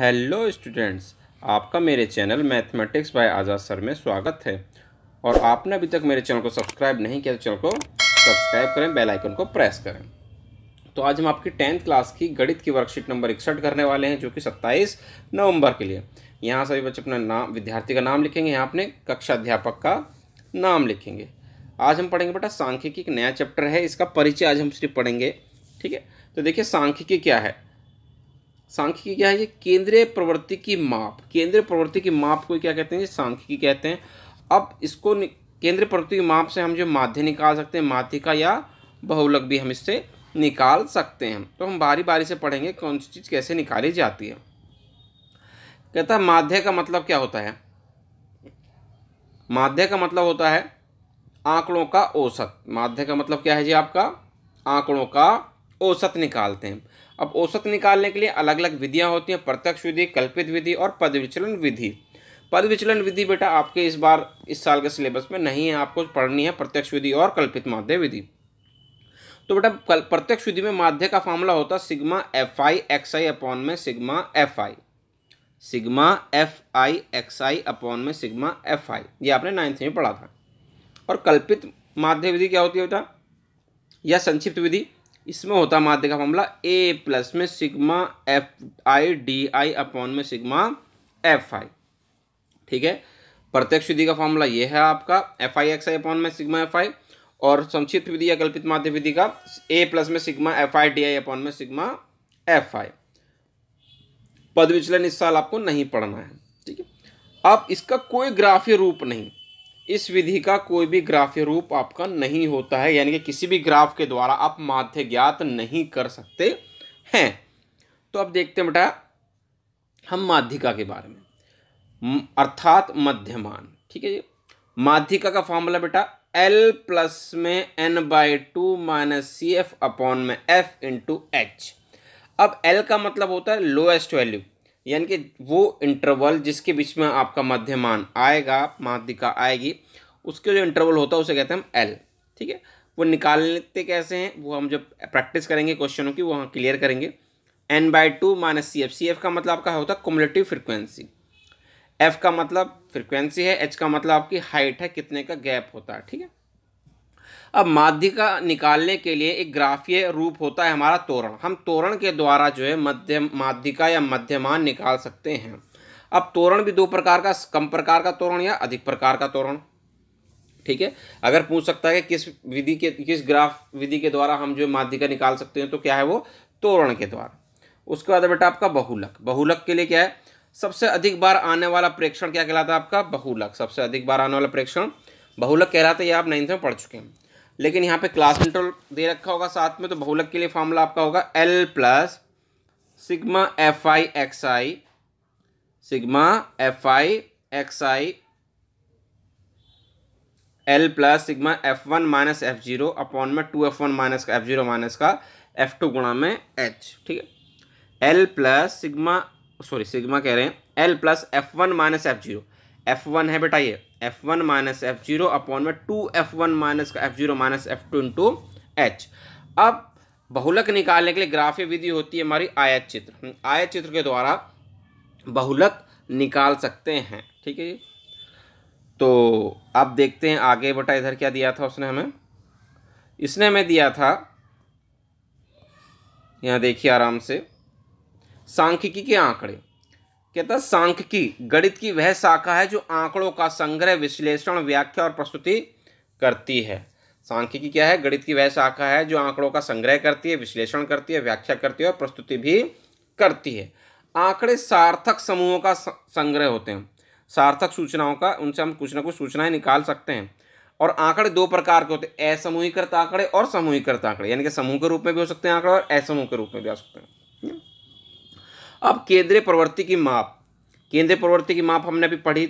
hello students आपका मेरे channel mathematics by Azad sir में स्वागत है और आपने अभी तक मेरे चैनल को सब्सक्राइब नहीं किया तो चैनल को सब्सक्राइब करें बेल आइकन को प्रेस करें तो आज हम आपकी टेंथ क्लास की गणित की वर्कशीट नंबर इकसठ करने वाले हैं जो कि सत्ताईस नवंबर के लिए यहाँ सभी बच्चे अपना नाम विद्यार्थी का नाम लिखेंगे यहाँ अपने कक्षा अध्यापक का नाम लिखेंगे आज हम पढ़ेंगे बेटा सांख्यिकी एक नया चैप्टर है इसका परिचय आज हम सिर्फ पढ़ेंगे ठीक है तो देखिए सांख्यिकी क्या है सांख्यिकी क्या है ये केंद्रीय प्रवृत्ति की माप केंद्रीय प्रवृत्ति की माप को क्या कहते हैं सांख्यिकी कहते हैं अब इसको केंद्रीय प्रवृत्ति की माप से हम जो माध्य निकाल सकते हैं माध्यिका या बहुलक भी हम इससे निकाल सकते हैं तो हम बारी बारी से पढ़ेंगे कौन सी चीज़ कैसे निकाली जाती है कहता है माध्य का मतलब क्या होता है माध्य का मतलब होता है आंकड़ों का औसत माध्य का मतलब क्या है जी आपका आंकड़ों का औसत निकालते हैं अब औसत निकालने के लिए अलग अलग विधियाँ होती हैं प्रत्यक्ष विधि कल्पित विधि और पद विचलन विधि पद विचलन विधि बेटा आपके इस बार इस साल के सिलेबस में नहीं है आपको पढ़नी है प्रत्यक्ष विधि और कल्पित माध्य विधि तो बेटा कल प्रत्यक्ष विधि में माध्य का फॉर्मूला होता है sigma f i x i upon में sigma f i sigma f i x i upon में सिग्मा एफ आई ये आपने नाइन्थ में पढ़ा था और कल्पित माध्य विधि क्या होती है बेटा या संक्षिप्त विधि इसमें होता माध्य का फॉर्मूला ए प्लस में sigma f i d i upon में सिग्मा एफ आई ठीक है प्रत्यक्ष विधि का फॉर्मूला ये है आपका f i x i upon में सिग्मा एफ आई और संक्षिप्त विधि या कल्पित माध्य विधि का ए प्लस में sigma f i d i upon में सिग्मा एफ आई पद विचलन इस साल आपको नहीं पढ़ना है ठीक है अब इसका कोई ग्राफीय रूप नहीं इस विधि का कोई भी ग्राफ्य रूप आपका नहीं होता है यानी कि किसी भी ग्राफ के द्वारा आप माध्य ज्ञात नहीं कर सकते हैं तो अब देखते हैं बेटा हम माध्यिका के बारे में अर्थात मध्यमान ठीक है जी माध्यिका का फॉर्मूला बेटा एल प्लस में n by two minus c f upon में एफ इंटू एच अब एल का मतलब होता है लोएस्ट वैल्यू यानी कि वो इंटरवल जिसके बीच में आपका मध्यमान आएगा माध्यिका आएगी उसके जो इंटरवल होता है उसे कहते हैं हम एल ठीक है वो निकालते कैसे हैं वो हम जब प्रैक्टिस करेंगे क्वेश्चनों की वो हम क्लियर करेंगे n by two minus c f c f का मतलब आपका होता है कुमलेटिव फ्रिक्वेंसी एफ का मतलब फ्रिक्वेंसी है एच का मतलब आपकी हाइट है कितने का गैप होता है ठीक है अब माध्यिका निकालने के लिए एक ग्राफीय रूप होता है हमारा तोरण हम तोरण के द्वारा जो है मध्यम माध्यिका या मध्यमान निकाल सकते हैं अब तोरण भी दो प्रकार का कम प्रकार का तोरण या अधिक प्रकार का तोरण ठीक है अगर पूछ सकता है कि किस विधि के किस ग्राफ विधि के द्वारा हम जो माध्यिका निकाल सकते हैं तो क्या है वो तोरण के द्वारा उसके बाद बेटा आपका बहुलक बहुलक के लिए क्या है सबसे अधिक बार आने वाला प्रेक्षण क्या कहलाता है आपका बहुलक सबसे अधिक बार आने वाला प्रेक्षण बहुलक कहलाता है ये आप नाइन्थ में पढ़ चुके हैं लेकिन यहाँ पे क्लास इंटरवल दे रखा होगा साथ में तो बहुलक के लिए फॉर्मूला आपका होगा l plus sigma f i x i sigma f i x i l plus sigma f one minus f zero upon में टू एफ वन माइनस का एफ जीरो माइनस का एफ टू गुणा में h ठीक है l plus sigma sorry sigma कह रहे हैं l plus f one minus f zero f one है बेटा ये f one minus f zero upon में टू एफ वन माइनस का f zero minus f two into h अब बहुलक निकालने के लिए ग्राफीय विधि होती है हमारी आयत चित्र आयत चित्र के द्वारा बहुलक निकाल सकते हैं ठीक है जी तो अब देखते हैं आगे बेटा इधर क्या दिया था उसने हमें इसने हमें दिया था यहाँ देखिए आराम से सांख्यिकी के आंकड़े कहता सांख्यिकी गणित की वह शाखा है जो आंकड़ों का संग्रह विश्लेषण व्याख्या और प्रस्तुति करती है सांख्यिकी क्या है गणित की वह शाखा है जो आंकड़ों का संग्रह करती है विश्लेषण करती है व्याख्या करती है और प्रस्तुति भी करती है आंकड़े सार्थक समूहों का संग्रह होते हैं सार्थक सूचनाओं का उनसे हम कुछ ना कुछ सूचनाएं निकाल सकते हैं और आंकड़े दो प्रकार के होते हैं असमूहीकृत आंकड़े और समूहीकृत आंकड़े यानी कि समूह के रूप में भी हो सकते हैं आंकड़े और असमूह के रूप में भी आ सकते हैं अब केंद्रीय प्रवृत्ति की माप केंद्रीय प्रवृत्ति की माप हमने अभी पढ़ी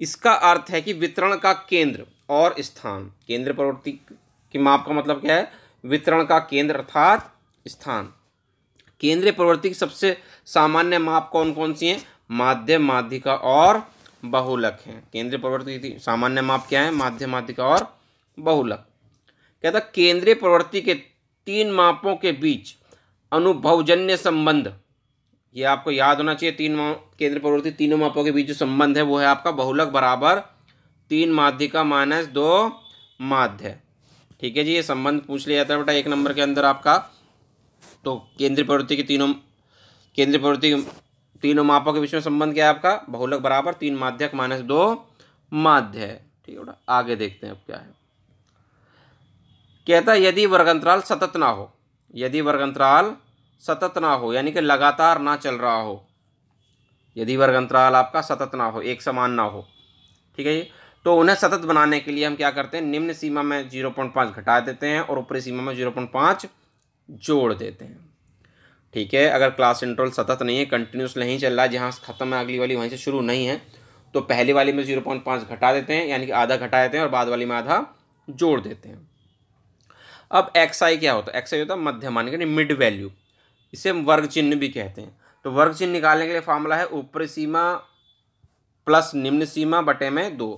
इसका अर्थ है कि वितरण का केंद्र और स्थान केंद्र प्रवृत्ति की माप का मतलब क्या है वितरण का केंद्र अर्थात स्थान केंद्रीय प्रवृत्ति की सबसे सामान्य माप कौन कौन सी हैं माध्यम माध्यिका और बहुलक हैं केंद्रीय प्रवृत्ति की सामान्य माप क्या है माध्यम माध्यिका और बहुलक कहता केंद्रीय प्रवृत्ति के तीन मापों के बीच अनुभवजन्य संबंध ये आपको याद होना चाहिए तीन केंद्र प्रवृत्ति तीनों मापों के बीच जो संबंध है वो है आपका बहुलक बराबर तीन माध्यिका माइनस दो माध्य ठीक है जी ये संबंध पूछ लिया जाता है बेटा एक नंबर के अंदर आपका तो केंद्रीय प्रवृत्ति के तीनों केंद्रीय प्रवृत्ति तीनों मापों के बीच में संबंध क्या है आपका बहुलक बराबर तीन माध्यक माइनस दो माध्य है ठीक है बेटा आगे देखते हैं अब क्या है कहता यदि वर्ग अंतराल सतत ना हो यदि वर्ग अंतराल सतत ना हो यानी कि लगातार ना चल रहा हो यदि वर्ग अंतराल आपका सतत ना हो एक समान ना हो ठीक है ये तो उन्हें सतत बनाने के लिए हम क्या करते हैं निम्न सीमा में जीरो पॉइंट पाँच घटा देते हैं और ऊपरी सीमा में जीरो पॉइंट पाँच जोड़ देते हैं ठीक है अगर क्लास इंटरवल सतत नहीं है कंटिन्यूस नहीं चल रहा है जहाँ खत्म है अगली वाली वहीं से शुरू नहीं है तो पहली वाली में जीरो पॉइंट पाँच घटा देते हैं यानी कि आधा घटा देते हैं और बाद वाली में आधा जोड़ देते हैं अब एक्स आई क्या होता है एक्स आई होता है मध्यमान यानी मिड वैल्यू इसे हम वर्ग चिन्ह भी कहते हैं तो वर्ग चिन्ह निकालने के लिए फार्मूला है ऊपरी सीमा प्लस निम्न सीमा बटे में दो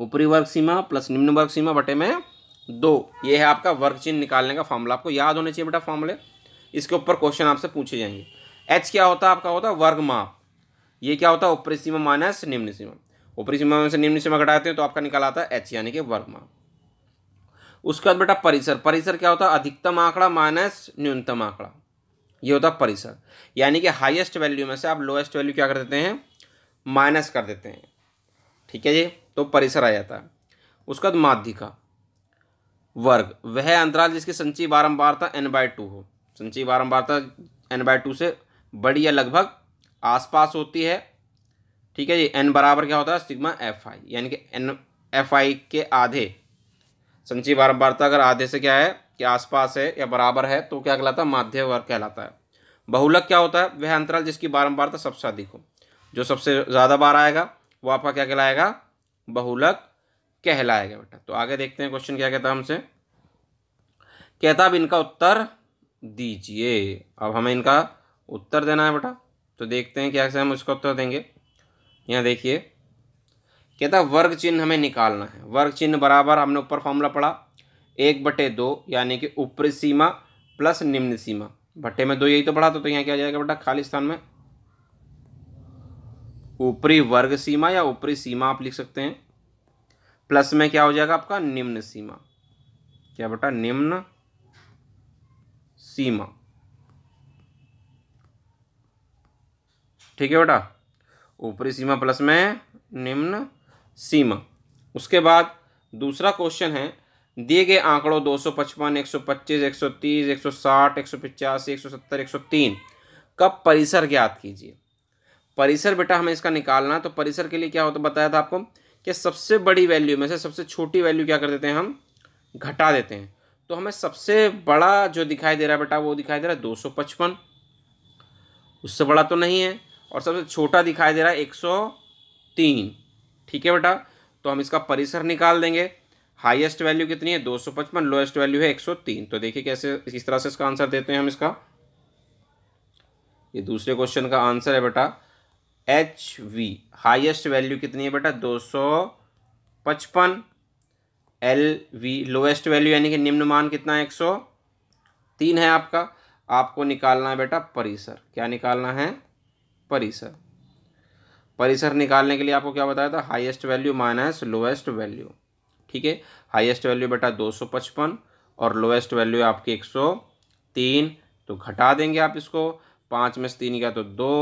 ऊपरी वर्ग सीमा प्लस निम्न वर्ग सीमा बटे में दो ये है आपका वर्ग चिन्ह निकालने का फार्मूला आपको याद होना चाहिए बेटा फार्मूले इसके ऊपर क्वेश्चन आपसे पूछे जाएंगे एच क्या होता है आपका होता है वर्ग माप ये क्या होता है ऊपरी सीमा माइनस निम्न सीमा ऊपरी सीमा में से निम्न सीमा घटाते हैं तो आपका निकल आता है एच यानी कि वर्ग माप उसके बाद बेटा परिसर परिसर क्या होता है अधिकतम आंकड़ा माइनस न्यूनतम आंकड़ा ये होता है परिसर यानी कि हाईएस्ट वैल्यू में से आप लोएस्ट वैल्यू क्या कर देते हैं माइनस कर देते हैं ठीक है जी तो परिसर आ जाता है उसके बाद माध्यिका वर्ग वह अंतराल जिसकी संची बारंबारता एन बाय टू हो संची बारंबारता एन बाय टू से बड़ी या लगभग आसपास होती है ठीक है जी एन बराबर क्या होता है सिग्मा एफ आई यानी कि एन एफ आई के आधे संची बारंबारता अगर आधे से क्या है के आसपास है या बराबर है तो क्या कहलाता है माध्य वर्ग कहलाता है बहुलक क्या होता है वह अंतराल जिसकी बारंबारता सबसे अधिक हो जो सबसे ज़्यादा बार आएगा वो आपका क्या कहलाएगा बहुलक कहलाएगा बेटा तो आगे देखते हैं क्वेश्चन क्या कहता है हमसे कहता अब इनका उत्तर दीजिए अब हमें इनका उत्तर देना है बेटा तो देखते हैं क्या से हम उसका उत्तर देंगे यहाँ देखिए कहता वर्ग चिन्ह हमें निकालना है वर्ग चिन्ह बराबर हमने ऊपर फॉर्मूला पढ़ा एक बटे दो यानी कि ऊपरी सीमा प्लस निम्न सीमा भट्टे में दो यही तो पढ़ा तो, तो यहाँ क्या जाएगा बेटा खाली स्थान में ऊपरी वर्ग सीमा या ऊपरी सीमा आप लिख सकते हैं प्लस में क्या हो जाएगा आपका निम्न सीमा क्या बेटा निम्न सीमा ठीक है बेटा ऊपरी सीमा प्लस में निम्न सीमा उसके बाद दूसरा क्वेश्चन है दिए गए आंकड़ों दो सौ पचपन एक सौ पच्चीस एक सौ तीस एक सौ साठ एक सौ पचासी एक सौ सत्तर एक सौ तीन का परिसर ज्ञात कीजिए परिसर बेटा हमें इसका निकालना तो परिसर के लिए क्या होता बताया था आपको कि सबसे बड़ी वैल्यू में से सबसे छोटी वैल्यू क्या कर देते हैं हम घटा देते हैं तो हमें सबसे बड़ा जो दिखाई दे रहा है बेटा वो दिखाई दे रहा है दो सौ पचपन उससे बड़ा तो नहीं है और सबसे छोटा दिखाई दे रहा है एक सौ तीन ठीक है बेटा तो हम इसका परिसर निकाल देंगे हाईएस्ट वैल्यू कितनी है 255 लोएस्ट वैल्यू है 103 तो देखिए कैसे इस तरह से इसका आंसर देते हैं हम इसका ये दूसरे क्वेश्चन का आंसर है बेटा एच वी हाइएस्ट वैल्यू कितनी है बेटा दो सौ पचपन एल वी लोएस्ट वैल्यू यानी कि निम्न मान कितना है एक सौ तीन है आपका आपको निकालना है बेटा परिसर क्या निकालना है परिसर परिसर निकालने के लिए आपको क्या बताया था highest value minus lowest value ठीक है हाईएस्ट वैल्यू बेटा दो सौ पचपन और लोएस्ट वैल्यू आपकी एक सौ तीन तो घटा देंगे आप इसको पाँच में से तीन गया तो दो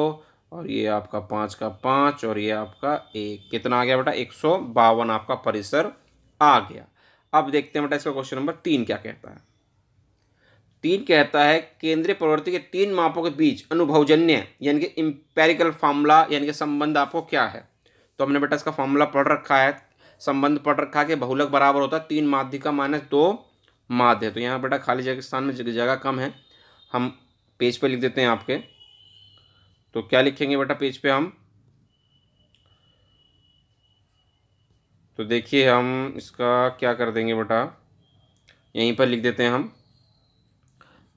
और ये आपका पाँच का पाँच और ये आपका एक कितना आ गया बेटा एक सौ बावन आपका परिसर आ गया अब देखते हैं बेटा इसका क्वेश्चन नंबर तीन क्या कहता है तीन कहता है केंद्रीय प्रवृत्ति के तीन मापों के बीच अनुभवजन्य यानी कि इम्पेरिकल फार्मूला यानी कि संबंध आपको क्या है तो हमने बेटा इसका फार्मूला पढ़ रखा है संबंध पढ़ रखा कि बहुलक बराबर होता है तीन का माइनस दो माध्य तो यहाँ बेटा खाली जगह स्थान में जगह कम है हम पेज पे लिख देते हैं आपके तो क्या लिखेंगे बेटा पेज पे हम तो देखिए हम इसका क्या कर देंगे बेटा यहीं पर लिख देते हैं हम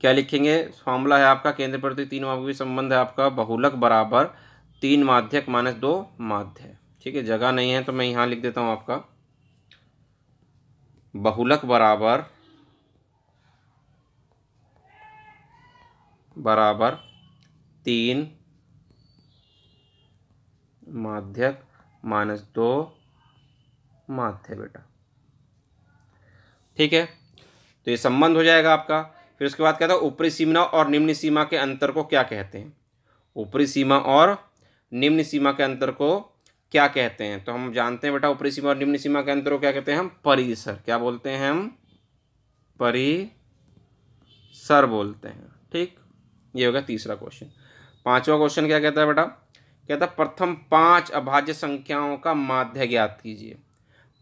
क्या लिखेंगे फॉर्मूला है आपका केंद्र प्रति तीन माध्य संबंध है आपका बहुलक बराबर तीन माध्यक माइनस दो माध्य ठीक है जगह नहीं है तो मैं यहाँ लिख देता हूँ आपका बहुलक बराबर बराबर तीन माध्यक माइनस दो माध्य बेटा ठीक है तो ये संबंध हो जाएगा आपका फिर उसके बाद कहता है ऊपरी सीमा और निम्न सीमा के अंतर को क्या कहते हैं ऊपरी सीमा और निम्न सीमा के अंतर को क्या कहते हैं तो हम जानते हैं बेटा ऊपरी सीमा और निम्न सीमा के अंतर को क्या कहते हैं हम परिसर क्या बोलते हैं हम परिसर बोलते हैं ठीक ये होगा तीसरा क्वेश्चन पांचवा क्वेश्चन क्या कहता है बेटा कहता है प्रथम पांच अभाज्य संख्याओं का माध्य ज्ञात कीजिए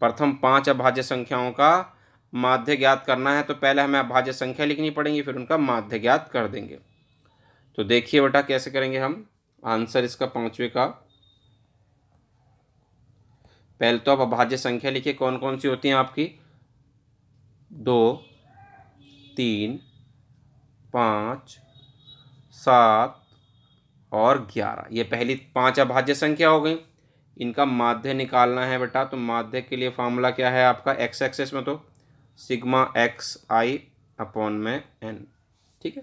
प्रथम पांच अभाज्य संख्याओं का माध्य ज्ञात करना है तो पहले हमें अभाज्य संख्या लिखनी पड़ेगी फिर उनका माध्य ज्ञात कर देंगे तो देखिए बेटा कैसे करेंगे हम आंसर इसका पाँचवें का पहले तो आप अभाज्य संख्या लिखिए कौन कौन सी होती हैं आपकी दो तीन पाँच सात और ग्यारह ये पहली पांच अभाज्य संख्या हो गई इनका माध्य निकालना है बेटा तो माध्य के लिए फार्मूला क्या है आपका एक्स एक्सेस में तो सिग्मा एक्स आई अपॉन में एन ठीक है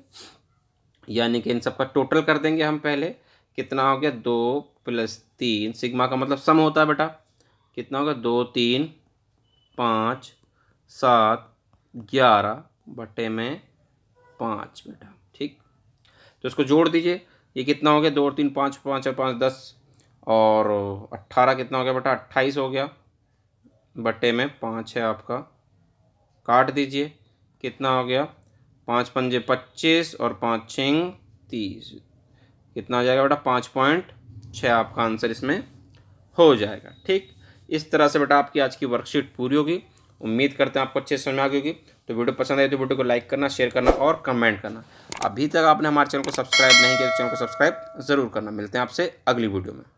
यानी कि इन सबका टोटल कर देंगे हम पहले कितना हो गया दो प्लस तीन सिग्मा का मतलब सम होता है बेटा कितना होगा दो तीन पाँच सात ग्यारह बटे में पाँच बेटा ठीक तो इसको जोड़ दीजिए ये कितना हो गया दो तीन पाँच पाँच और पाँच दस और अट्ठारह कितना हो गया बेटा अट्ठाईस हो गया बटे में पाँच है आपका काट दीजिए कितना हो गया पाँच पंजे पच्चीस और पाँच छिंग तीस कितना हो जाएगा बेटा पाँच पॉइंट छः आपका आंसर इसमें हो जाएगा ठीक इस तरह से बेटा आपकी आज की वर्कशीट पूरी होगी उम्मीद करते हैं आपको अच्छे समझ में आ गई होगी तो वीडियो पसंद आए तो वीडियो को लाइक करना शेयर करना और कमेंट करना अभी तक आपने हमारे चैनल को सब्सक्राइब नहीं किया तो चैनल को सब्सक्राइब जरूर करना मिलते हैं आपसे अगली वीडियो में